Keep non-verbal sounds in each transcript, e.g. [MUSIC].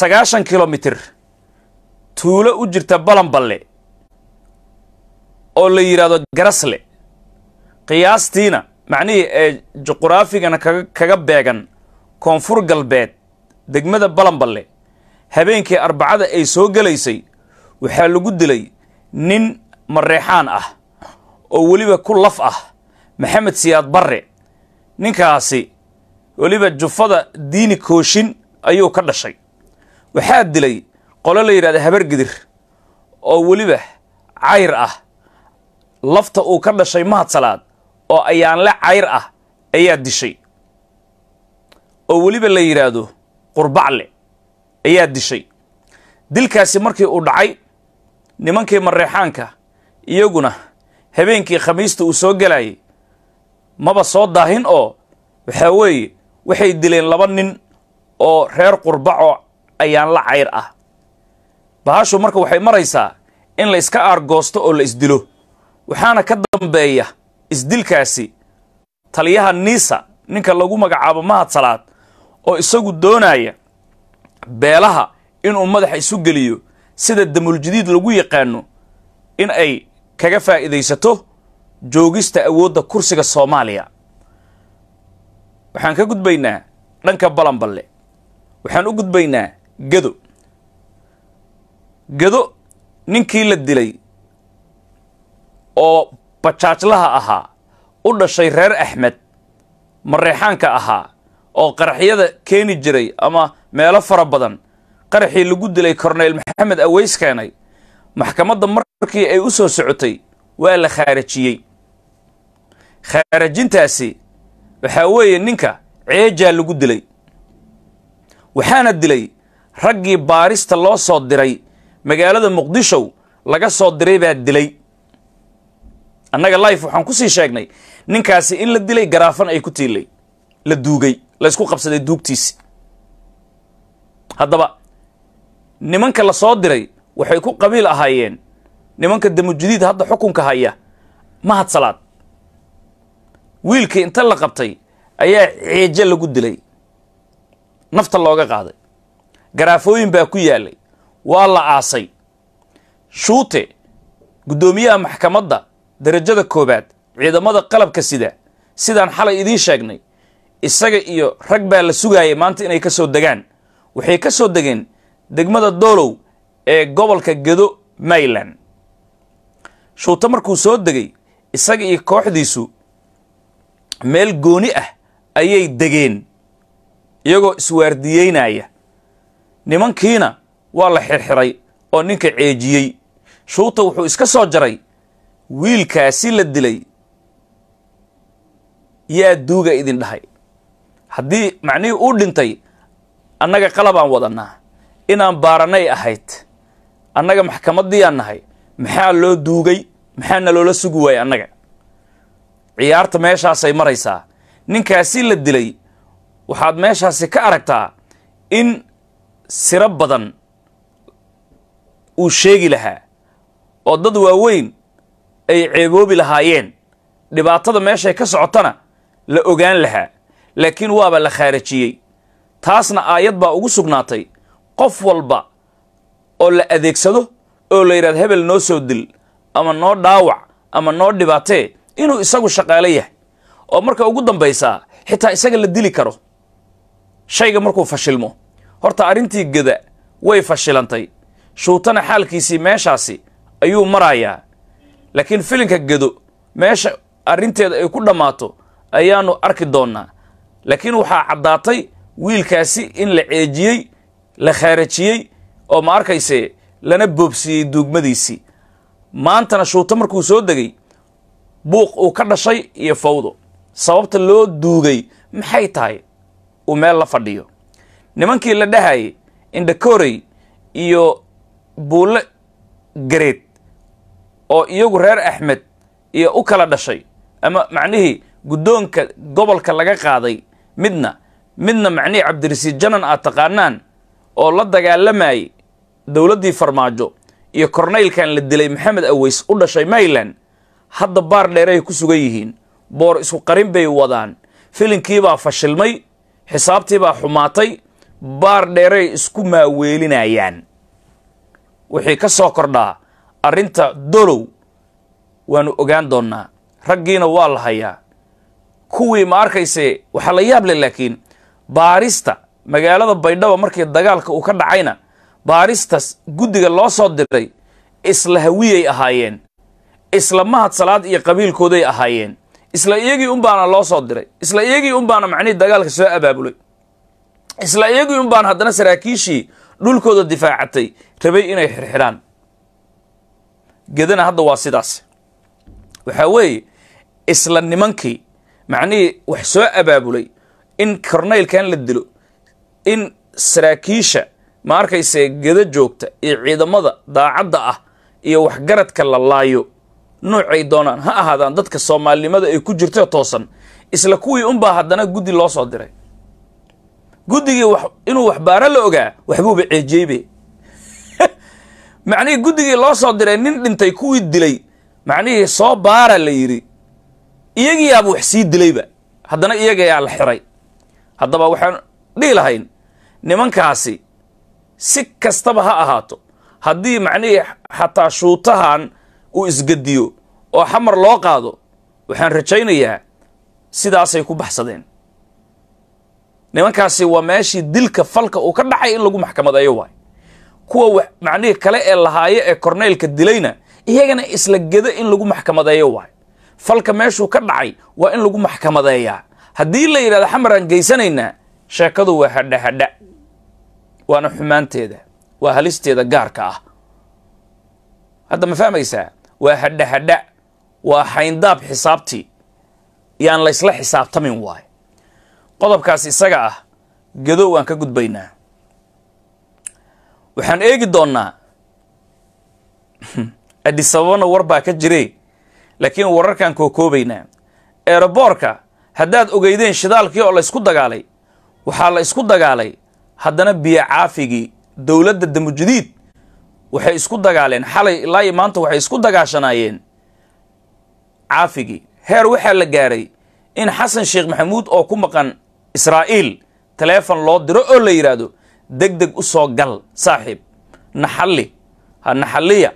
sagaashan kilomitir tuulo u jirta balanballe oo la yidhaahdo garasle qiyaastiina macnihii ee juquraafigana kaga beegan koonfur galbeed degmada balanballe habeenkii arbacada ay soo gelaysay waxaa lagu dilay nin mareexaan ah oo weliba ku laf ah maxamed siyaad barre ninkaasi weliba jufada diini kooshin ayuu ka dhashay waxaa dilay qolo la yidhahda habargidir oo weliba cayr ah lafta uu ka dhashay mahad salaad oo ayaanle cayr ah ayaa dishay oo weliba la yidhaahdo qurbacle ayaa dishay dilkaasi markii uu dhacay nimankii mareexaanka iyaguna habeenkii khamiista uu soo gelayay maba soo daahin oo waxaa weeye waxay dileen laba nin oo reer qurbaco ayaan la cayr ah bahashu marka waxay maraysaa in la iska aargoosto oo la isdilo waxaana ka dambeeya isdilkaasi taliyaha niisa ninka lagu magacaabo mahad salaad oo isagu doonaya beelaha inuu madaxa isu geliyo sida damuuljidiid lagu yaqaano in ay kaga faa'iidaysato joogista awoodda kursiga soomaaliya waxaan ka gudbaynaa dhanka balanballe waxaan u gudbaynaa gedo gedo ninkii la dilay oo bajaajlaha ahaa u dhashay reer axmed mareexaanka ahaa oo qaraxyada keeni jiray ama meelo fara badan qaraxii lagu dilay korneyl maxamed aweys keenay maxkamadda markii ay u soo socotay waa la khaarijiyey khaarijintaasi waxaa weeye ninka ceejaa lagu dilay waxaana dilay raggii baarista loo soo diray magaalada muqdishow laga soo diray baa dilay annaga life waxaan ku sii sheegnay ninkaasi in la dilay garaafan ay ku tiilay la duugay laysku qabsaday duugtiisi haddaba nimanka la soo diray waxay ku qabiil ahaayeen nimanka damujudiid hadda xukunka haya mahad salaad wiilkii inta la qabtay ayaa ceeje lagu dilay nafta looga qaaday garaafooyin baa ku yaallay waa la aasay shuute guddoomiyaha maxkamadda derajada koowaad ciidamada qalabka sida sidaan xalay idiin sheegnay isaga iyo rag baa la sugaayay maanta inay ka soo degaan waxay ka soo degeen degmada doolow ee gobolka gedo mayland shuute markuu soo degay isaga iyo kooxdiisu meel gooni ah ayay degeen iyagoo iswaardiyeynaya nimankiina waa la xirxiray oo ninka ceejiyey shuuta wuxuu iska soo jaray wiilkaasi la dilay yaa duuga idin dhahay haddii macnihii uu dhintay annaga qalabaan wadannaa inaan baarannay ahayd annaga maxkamadiiyaan nahay maxaa loo duugay maxaa naloola sugi waayay annaga ciyaarta meeshaasay maraysaa ninkaasi la dilay waxaad meeshaasi ka aragtaa in siro badan uu sheegi lahaa oo dad waaweyn ay ceeboobi lahaayeen dhibaatada meeshay ka socotana la ogaan lahaa laakiin waaba la khaarijiyey taasna aayad baa ugu sugnaatay qof walba oo la adeegsado oo la yidhahdo hebel noo soo dil ama noo dhaawac ama noo dhibaatee inuu isagu shaqaale yahay oo marka ugu dambaysaa xitaa isaga la dili karo shayga markuu fashilmo horta arrintii geda way fashilantay shuutana xaalkiisii meeshaasi ayuu marayaa laakiin filinka gedo meesha arrinteeda ay ku dhammaato ayaannu arki doonnaa laakiin waxaa caddaatay wiilkaasi in la ceejiyey la khaarajiyey oo ma arkayse lana boobsiiyey duugmadiisii maantana shuuto markuu soo degay buuq uu ka dhashay iyo fawdo sababta loo duugay maxay tahay uu meel la fadhiyo nimankii la dhahayay indhakorey iyo buulle gareed oo iyagu reer axmed iyo u kala dhashay ama macnihii guddoonka gobolka laga qaaday midna midna macnihii cabdirasiid janan aad taqaanaan oo la dagaalamayay dowladdii farmaajo iyo kornaylkan la dilay maxamed aweys u dhashay mayland hadda baar dheeray ku sugan yihiin boor isku qarin bay wadaan filinkiibaa fashilmay xisaabtiibaa xumaatay baar dheeray isku maaweelinayaan wixii ka soo kordhaa arrinta dolow waanu ogaan doonnaa raggiina waa la hayaa kuwii ma arkayse waxaa la yaab leh laakiin baarista magaalada baydhaba markii dagaalka uu ka dhacayna baaristas guddiga loo soo diray isla hawiyay ahaayeen isla mahad salaad iyo qabiilkooday ahaayeen isla iyagii baana loo soo diray isla iyagii unbaana macnihii dagaalka soo abaabulay isla iyagii un baan haddana saraakiishii dhulkooda difaacatay rabay inay xirxidhaan gedana hadda waa sidaas waxaa weeye isla nimankii macnihii wax soo abaabulay in kornaylkan la dilo in saraakiisha ma arkayse geda joogta iyo ciidamada daacadda ah iyo waxgaradka la laayo noocay doonaan ha ahaadaan dadka soomaalinimada ay ku jirta toosan isla kuwii unbaa haddana guddi loo soo diray guddigii inuu waxbaaro la ogaa waxbuuba ceejeybe [LAUGHS] macnihii guddigii loo soo diray nin dhintay kuwii dilay macnihii soo baara la yidhi iyagiiyaaba wax sii dilayba haddana iyagayaa la xiray haddaba waxaan dhihi lahayn nimankaasi si kastaba ha ahaato haddii macnihii xataa shuutahan uu isgediyo oo xamar loo qaado waxaan rajaynayaa sidaasay ku baxsadeen nimankaasi waa meeshii dilka falka uu ka dhacay in lagu maxkamadeeyo waay kuwa macnihii kale ee lahaaye ee korneylka dilayna iyagana isla geda in lagu maxkamadeeyo waay falka meeshuu ka dhacay waa in lagu maxkamadeeyaa haddii la yidhahdo xamaraan geysanaynaa sheekadu waa hadhahadha waana xumaanteeda waa halisteeda gaarka ah hadda ma fahmaysaa waa hadhahadha waa xayndaab xisaabtii yaan laysla xisaabtamin waay qodobkaas isaga ah gadow waan ka gudbaynaa waxaan eegi doonnaa adisababana [LAUGHS] war baa ka jiree laakiin wararkaan kookoobaynaa eeroboorka haddaad ogeydeen shidaalkii oo laysku dagaalay waxaa la ysku dagaalay haddana biyo caafigii dowladda damujadiid waxay isku dagaaleen xalay ilaa iyo maanta waxay isku dagaashanaayeen caafigii heer waxaa la gaaray in xasan sheekh maxamuud oo ku maqan israa'iil taleefan loo diro oo la yidhaahdo deg deg u soo gal saaxiib naxalli ha naxalliya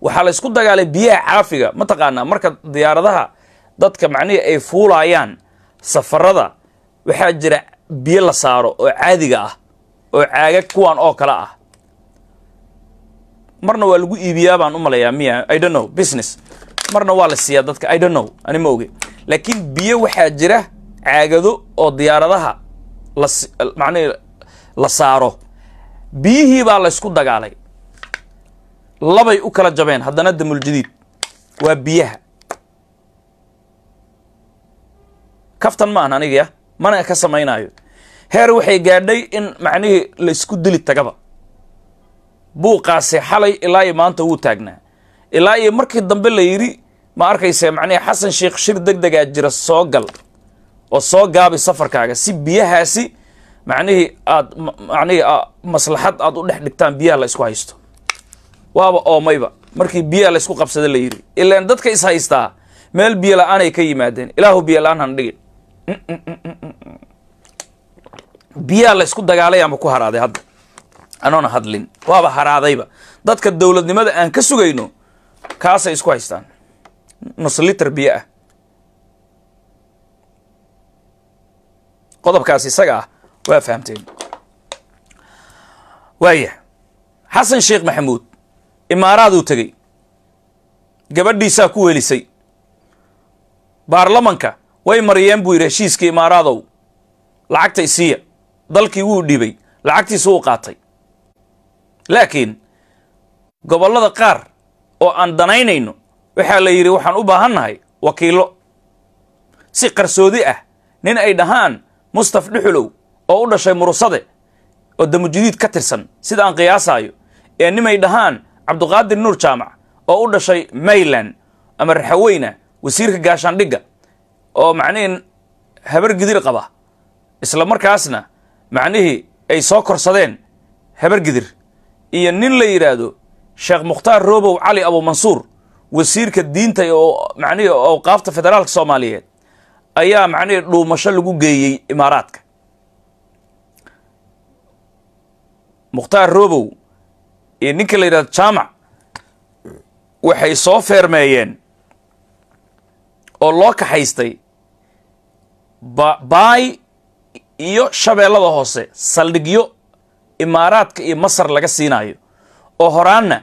waxaa la ysku dagaalay biyaha caafiga mataqaanaa marka diyaaradaha dadka macnihii ay fuulaayaan safarada waxaa jira biyo la saaro oo caadiga ah oo caaga kuwan oo kale ah marna waa lagu iibiyaa baan u malayaa miya i don't know business marna waa la siiyaa dadka i don't know ani ma oge laakiin biyo waxaa jira caagado oo diyaaradaha lamanhi la saaro biyihii baa laysku dagaalay labay u kala jabeen haddana damuljadiid waa biyaha kaftan ma aha anigya mana ka samaynaayo heer waxay gaadhay in macnihii laysku dili tagaba buuqaasi xalay ilaa iyo maanta wuu taagnaa ilaa iyo markii dambe la yidhi ma arkayse macnihii xasan sheekh shir deg degaa jira soo gal oo soo gaabay safarkaaga si biyahaasi macnihii aad macnihii ah, maslaxad aad u dhex dhigtaan biyaha la isku haysto waaba oomayba markii biyaha la ysku qabsada la yidhi ilaan dadka is haystaa meel biyo la-aanay ka yimaadeen ilaahu biyo la-aan han dhigin biyaha la ysku dagaalay ama ku haraaday hadda anoona hadlin waaba haraadayba dadka dowladnimada aan ka sugayno kaasay isku haystaan nus liter biyo ah qodobkaas isaga ah waa fahamteen waaya xasan sheekh maxamuud imaaraaduu tegey gabadhiisaa ku weelisay baarlamanka way mariyeen buu yidhi heshiiskii imaaraadow lacagta isiiya dalkii wuu dhibay lacagtiisu wuu qaatay laakiin gobollada qaar oo aan danaynayno waxaa la yidhi waxaan u baahan nahay wakiillo si qarsoodi ah nin ay dhahaan mustaf dhuxulow oo u dhashay murusade oo damujadiid ka tirsan sida aan qiyaasaayo ee nimay dhahaan cabduqaadir nuur jaamac oo u dhashay mayland ama raxaweyna wasiirka gaashaandhigga oo macnihii habar gidir qaba isla markaasna macnihii ay soo korsadeen habar gidir iyo nin la yidhaahdo sheekh mukhtaar roobow cali abuumansuur wasiirka diinta iyo macnihii awqaafta federaalka soomaaliyeed ayaa macnihii dhuumasho lagu geeyey imaaraadka mukhtaar robow iyo ninka la yidhahda jaamac waxay soo feermeeyeen oo loo kaxaystay baay iyo shabeellada hoose saldhigyo imaaraadka iyo masar laga siinaayo oo horaanna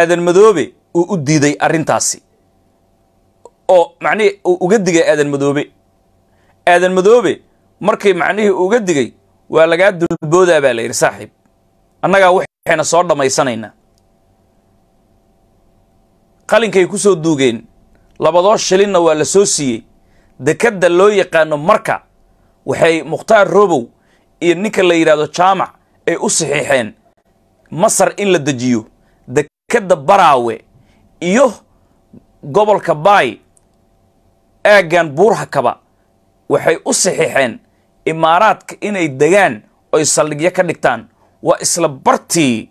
aadan madoobe uu u diiday arrintaasi oo macnihii uu uga digay aadan madoobe aadan madoobe markii macnihii uga digay waa lagaa dulboodaa baa la yidhi saaxiib annagaa waxayna soo dhammaysanaynaa qalinkay ku soo duugeen labadoo shilinna waa la soo siiyey dekadda loo yaqaano marka waxay mukhtaar robow iyo ninka la yidhaahdo jaamac ay u saxiixeen masar in la dejiyo dekadda baraawe iyo gobolka baay aaggan kaba waxay u saxiixeen imaaraadka inay degaan oy saldhigyo ka dhigtaan waa isla bartii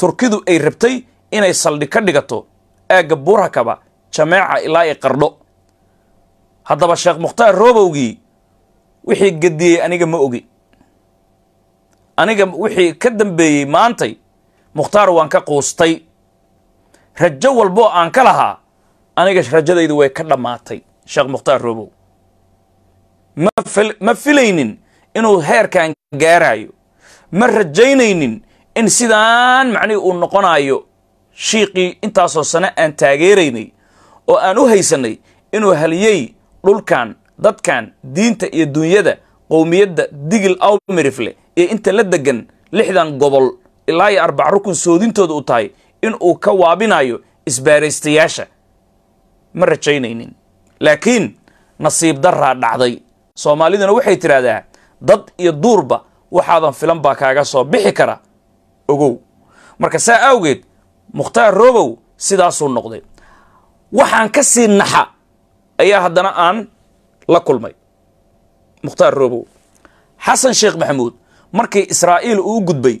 turkidu ay rabtay inay saldhig ka dhigato aagga kaba jameeca ilaa i qardho haddaba sheekh mukhtaar roobowgii wixii gediyey aniga ma ogi aniga wixii ka dambeeyey maantay mukhtaar waan ka quustay rajo walboo aan ka lahaa aniga rajadaydu way ka dhammaatay sheekh mukhtaar roobow ma filaynin inuu heerkan gaaraayo ma rajaynaynin in sidaan macnihi uu noqonayo shiiqii intaasoo sane aan taageeraynay oo aan u haysannay inuu haliyey dhulkan dadkan diinta iyo dunyada qowmiyadda digil awmerifle iyo inta la deggan lixdan gobol ilaa iyo arbac rukun soodintooda u tahay inuu ka waabinayo isbaaraystayaasha ma rajaynaynin laakiin nasiib darraa dhacday soomaaliduna waxay tidhaahdaa dad iyo duurba waxaadan filan baa kaaga soo bixi kara ogow marka saa awgeed mukhtaar roobow sidaasuu noqday waxaan ka sii naxa ayaa haddana aan la kulmay mukhtaar roobow xasan sheekh maxamuud markii israa'iil uu gudbay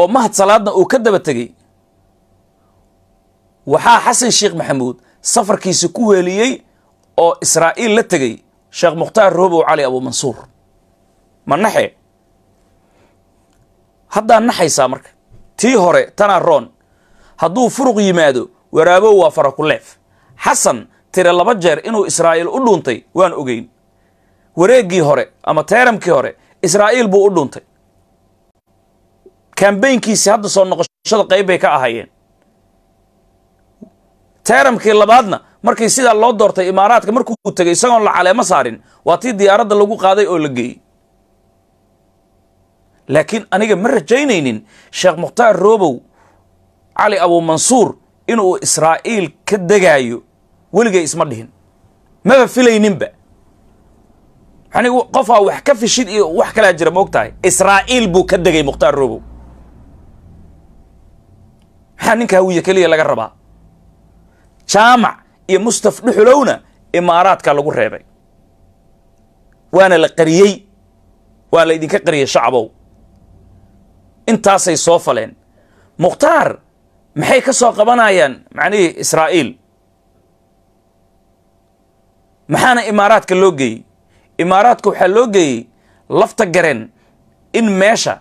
oo mahad salaadna uu ka daba tegey waxaa xasan sheekh maxamuud safarkiisa ku weeliyey oo israa'iil la tegey sheekh mukhtaar roobow cali abuumansuur ma naxe haddaa naxaysaa marka tii hore tana roon hadduu furuq yimaado waraabow waa farakuleef xasan tire laba jeer inuu israa'iil u dhuuntay waan ogeyn wareeggii hore ama teeramkii hore israa'iil buu u dhuuntay kambaynkiisii hadda soo noqoshada qayb bay ka ahaayeen teeramkii labaadna markii sidaa loo doortay imaaraadka markuu tegay isagoon la caleemo saarin waa tii diyaaradda lagu qaaday oo la geeyey laakiin aniga ma rajaynaynin sheekh mukhtaar roobow cali mansuur inuu israa'iil ka degaayo weligay isma dhihin maba filayninba anigu qofaa wax ka fishid iyo wax kalaa jira moog tahay israa'iil buu ka degay mukhtaar roobow maxaa ninkaa wiya keliya laga rabaa jaamac iyo mustaf dhuxulowna imaaraadka lagu reebay waana la qariyey waa la idinka qariyey shacabow intaasay soo faleen mukhtaar maxay ka soo qabanayaan macnihii israa'iil maxaana imaaraadka loo geeyey imaaraadka waxaa loo geeyey lafta gareen in meesha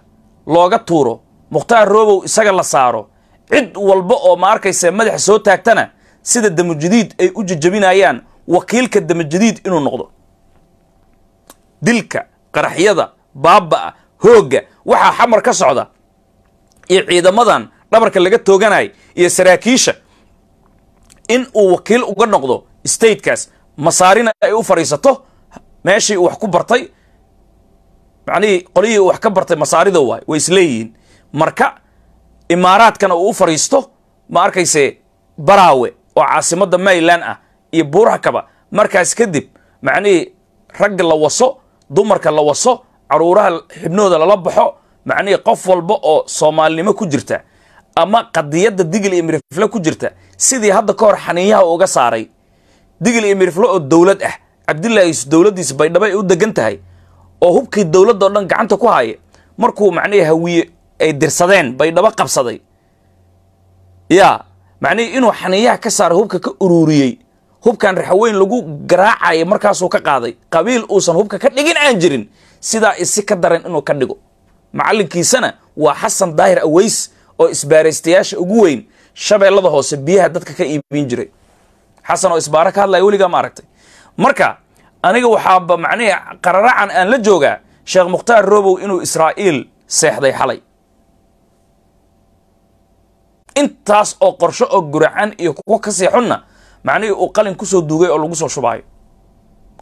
looga tuuro mukhtaar roobow isaga la saaro cid walba oo ma arkaysa madaxa soo taagtana sida damujadiid ay u jajabinayaan wakiilka damajadiid inuu noqdo dilka qaraxyada baaba'a hoogga waxaa xamar ka socda iyo ciidamadan dhabarka laga tooganay iyo saraakiisha in uu wakiil uga noqdo statekaas masaarina ay u fadhiisato meeshii uu wax ku bartay macnihii qolihii uu wax ka bartay masaarida waay way isleeyihiin marka imaaraadkana uu u fadhiisto ma arkayse baraawe oo caasimada mayland ah iyo buurhakaba markaas kadib macnihii ragga la waso dumarka la waso caruuraha xibnooda lala baxo macnihii qof walba oo soomaalinimo ku jirta ama qadiyadda digil iyo mirifle ku jirta sidii hadda ka hor xaniinyaha uga saaray digil iyo mirifle oo dowlad ah cabdilaahi dowladdiisa baydhabo u degan tahay oo hubkii dowladda o dhan gacanta ku haaye markuu macnihii hawiye ay dirsadeen baydhabo qabsaday yaa macnihii inuu xaniyaha ka saara hubka ka uruuriyey hubkan raxaweyn lagu garaacayo markaasuu ka qaaday qabiil uusan hubka ka dhigin aan jirin sidaa isi ka daran inuu ka dhigo macalinkiisana waa xasan daahir aweys oo isbaaraystayaasha ugu weyn shabeellada hoose biyaha dadka ka iibin jiray xasan oo isbaaro ka hadlaya weligaa ma aragtay marka aniga waxaaba macnihii qararacan aan la joogaa sheekh mukhtaar robow inuu israa'iil seexday xalay intaas oo qorsho oo guracan iyo kuwo kasii xunna macnihii uu qalin kusoo duugay oo lagu soo shubaayo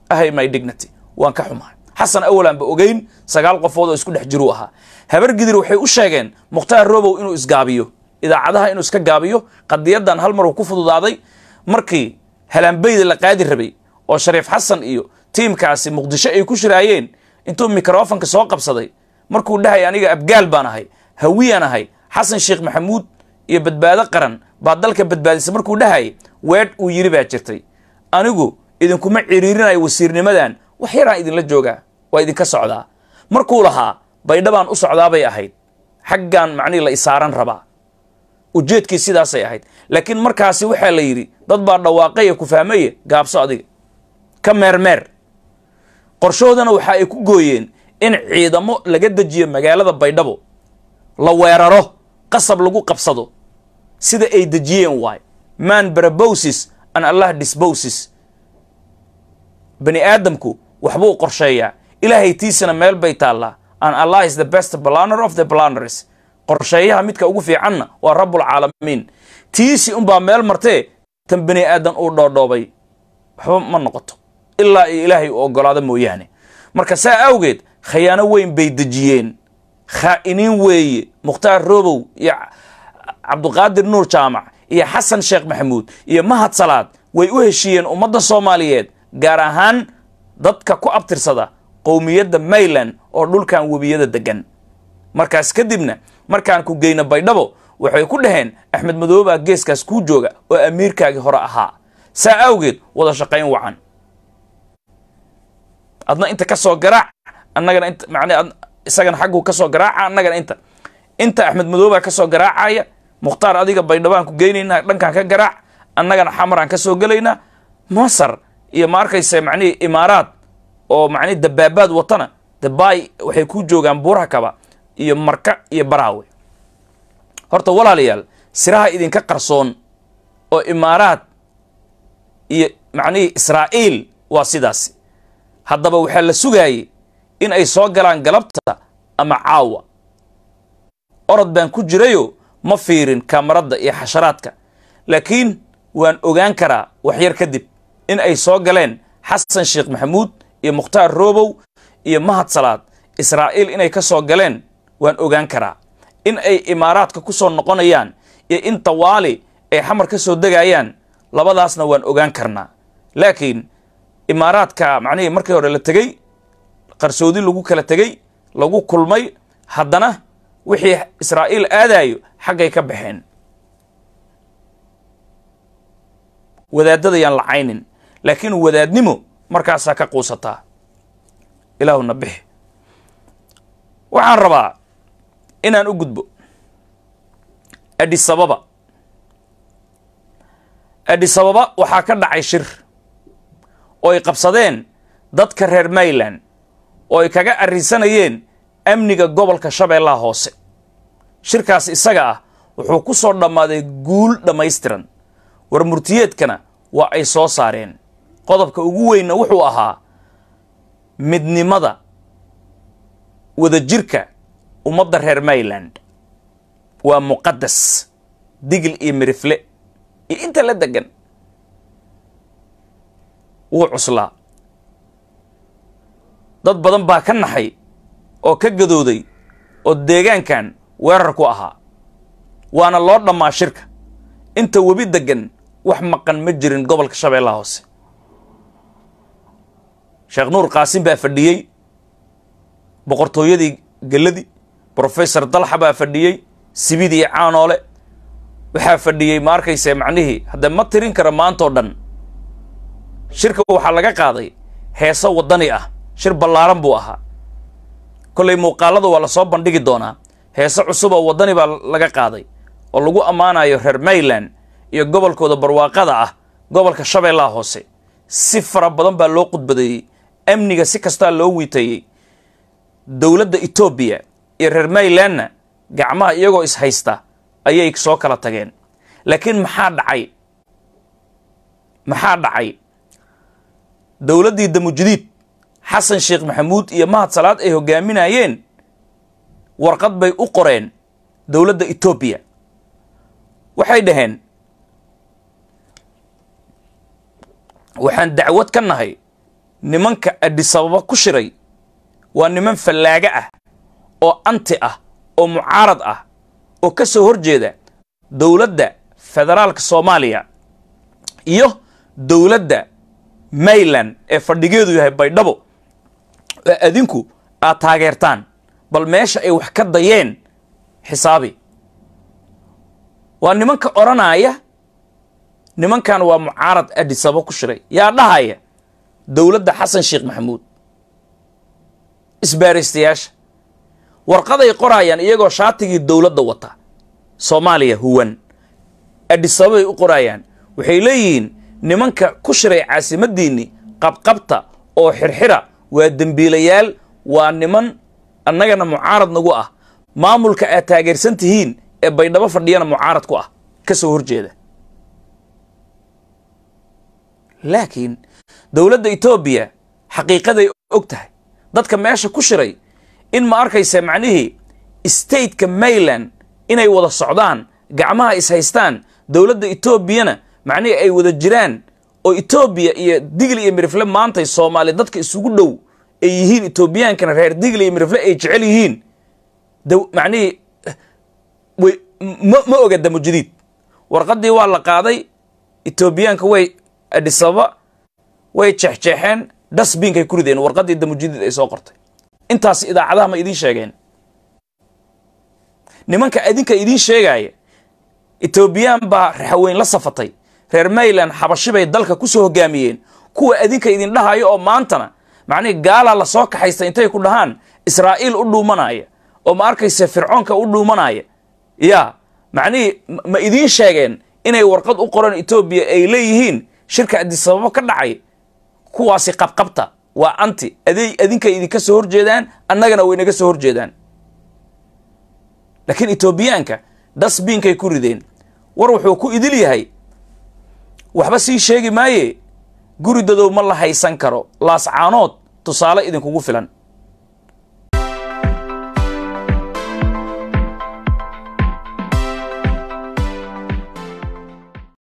ahay my dignity waan ka xumahay xasan awalaanba ogeyn sagaal qofood oo isku dhex jiruu ahaa habargidir waxay u sheegeen mukhtaar robow inuu isgaabiyo idaacadaha inuu iska gaabiyo qadiyaddan hal mar uu ku fududaaday markii halaanbayda la qaadi rabay oo shariif xasan iyo tiimkaasi muqdisho ay ku shiraayeen intuu mikrofanka soo qabsaday markuu dhahay aniga abgaal baan ahay hawiyaan ahay xasan sheekh maxamuud iyo badbaado qaran baa dalka badbaadisa markuu dhahay weedh uu yidhi baa jirtay anigu idinkuma ciriirinayo wasiirnimadan wax yaraan idinla joogaa waa idinka socdaa markuu lahaa baydhabaan u socdaabay ahayd xaggaan macnihii la isaaran rabaa ujeedkii sidaasay ahayd laakiin markaasi waxaa la yidhi dad baa dhawaaqaye ku fahmaye gaabso adiga ka meermeer qorshahoodana waxa ay ku gooyeen in ciidamo laga dejiyo magaalada baydhabo la weeraro qasab lagu qabsado sida ay dejiyeen waay man barabowsis an allah disbosis bani aadamku waxbuu qorsheeyaa ilaahay tiisina meel bay taallaa an allah is the best planner of the planners qorsheeyaha midka ugu fiicanna waa rabbulcaalamiin tiisi unbaa meel martee tan bani aadan uu dhoodhoobay waxba ma noqoto ilaa iyo ilaahay u oggolaado mooyaane marka saa awgeed khayaano weyn bay dejiyeen khaa'iniin weeye mukhtaar roobow iyo cabduqaadir nuur jaamac iyo xasan sheekh maxamuud iyo mahad salaad way u heshiiyeen ummadda soomaaliyeed gaar ahaan dadka ku abtirsada qowmiyadda maylan oo dhulkan webiyada deggan markaas kadibna markaan ku geyna baydhabo waxay ku dhaheen axmed madoobaa geeskaas kuu jooga oo amiirkaagii hore ahaa saa awgeed wada shaqayn wacan adna inta ka soo garaac annagana isagana xagguu kasoo garaaca annagana inta inta axmed madoobaa kasoo garaacaya mukhtaar adiga baydhabaanku geynaynaa dhankan ka garaac annagana xamaraan kasoo gelaynaa masar iyo ma arkayse macnihi imaaraad oo macnihi dabaabaad watana dabaay waxay ku joogaan buuraha kaba iyo marka iyo baraawe horta walaalayaal siraha idinka qarsoon oo imaaraad iyo macnihii israa'iil waa sidaasi haddaba waxaa la sugaayey in ay soo galaan galabta ama caawa orod baan ku jirayo ma fiirin kamaradda iyo xasharaadka laakiin waan ogaan karaa waxyar kadib in ay soo galeen xasan sheekh maxamuud iyo mukhtaar roobow iyo mahad salaad israa'iil inay ka soo galeen waan ogaan karaa in ay imaaraadka ku soo noqonayaan iyo in tawaali ay xamar ka soo degayaan labadaasna waan ogaan karnaa laakiin imaaraadka macnihii markii hore la tegey qarsoodi lagu kala tegey lagu kulmay haddana wixii israa'iil aadaayo xaggay ka baxeen wadaadadayaan yaan lacaynin laakiin wadaadnimo markaasaa ka quusataa ilaahuna bixi waxaan rabaa inaan u gudbo adhisababa adhisababa waxaa ka dhacay shir oo ay qabsadeen dadka reer mayland oo ay kaga arrinsanayeen amniga gobolka shabeellaha hoose shirkaas isaga ah wuxuu ku soo dhammaaday guul dhammaystiran war murtiyeedkana waa ay soo saareen qodobka ugu weynna wuxuu ahaa midnimada wadajirka ummadda reer mayland waa muqadas digil iyo mirifle iyo inta la degan wuu cuslaa dad badan baa ka naxay oo ka gadooday oo deegaankan weerar ku ahaa waana loo dhammaa shirka inta webi deggan wax maqan ma jirin gobolka shabeellaha hoose sheekh nuur qaasim baa fadhiyey boqortooyadii geladi brofesor dalxa baa fadhiyey sibidii caanoole waxaa fadhiyey ma arkayse macnihii haddee ma tirin kara maantoo dhan shirka waxaa laga qaaday heeso waddani ah shir ballaaran buu ahaa kollay muuqaalada waa lasoo bandhigi doonaa heese cusub oo waddani baa laga qaaday oo lagu ammaanayo reer mayland iyo gobolkooda barwaaqada ah gobolka shabeellaha hoose si fara badan baa loo qudbadeeyey amniga si kastaa loo wiitayey dowladda etoobiya iyo reer maylandna gacmaha iyagoo is haysta ayay soo kala tageen laakiin maxaa dhacay maxaa dhacay dowladdii damujadiid xasan sheekh maxamuud iyo mahad salaad ay hogaaminayeen warqad bay u qoreen dowladda etoobiya waxay dhaheen waxaan dacwad ka nahay nimanka adisababa ku shiray waa niman fallaaga ah oo anti ah oo mucaarad ah oo ka soo horjeeda dowladda federaalka soomaaliya iyo dowladda maylan ee fadhigeedu yahay baydhabo adinku aad taageertaan bal meesha ay wax ka dayeen xisaabi waa nimanka odhanaya nimankan waa mucaarad adisaba ku shiray yaa dhahaya dowladda xasan sheekh maxamuud isbaaraystayaasha warqaday qoraayaan iyagoo shaatigii dowladda wata soomaaliya huwan adisababay u qoraayaan waxay leeyihiin nimanka ku shiray caasimadiinni qabqabta oo xirxira waa dembiilayaal waa niman annagana mucaarad nagu ah maamulka aad taageersan tihiin ee baydhabo fadhiyana mucaarad ku ah ka soo horjeeda laakiin dowladda etoobiya xaqiiqaday og tahay dadka meesha ku shiray in ma arkaysa macnihii stateka mayland inay wada socdaan gacmaha is haystaan dowladda etoobiyana macnihii ay wada jiraan oo etoobiya iyo digli iyo mirifle maantay soomaaliya dadka isugu dhow ay yihiin etoobiyaankana reer digli iyo mirifle ay jecel yihiin macnihii ma oga damujadiid warqaddii waa la qaaday etoobiyaanka way adhisaba way jeexjeexeen dhasbiinkay ku rideen warqaddii damujadiid ay soo qortay intaas idaacadaha ma idiin sheegeen nimanka adinka idiin sheegaya etoobiyaan baa raxaweyn la safatay reer maylan xabashi bay dalka ku soo hogaamiyeen kuwa adinka idin dhahayo oo maantana macnihii gaalaa lasoo kaxaysta intay ku dhahaan israa'iil u dhuumanaya oo ma arkaysa fircoonka u dhuumanaya yaa macnihii ma idiin sheegeen inay warqad u qoran etoobiya ay leeyihiin shirka addisababo ka dhacay kuwaasi qabqabta waa anti aday adinkay idinka soo horjeedaan annagana way waynaga soo horjeedaan laakiin etoobiyaanka dasbiinkay ku rideen war wuxuu ku idil yahay waxba sii sheegi maaye guri dadow ma la haysan karo laascaanood tusaale idinkugu filan